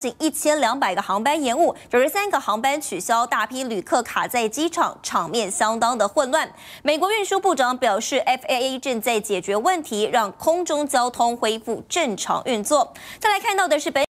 近一千两百个航班延误，九十三个航班取消，大批旅客卡在机场，场面相当的混乱。美国运输部长表示，FAA 正在解决问题，让空中交通恢复正常运作。再来看到的是本。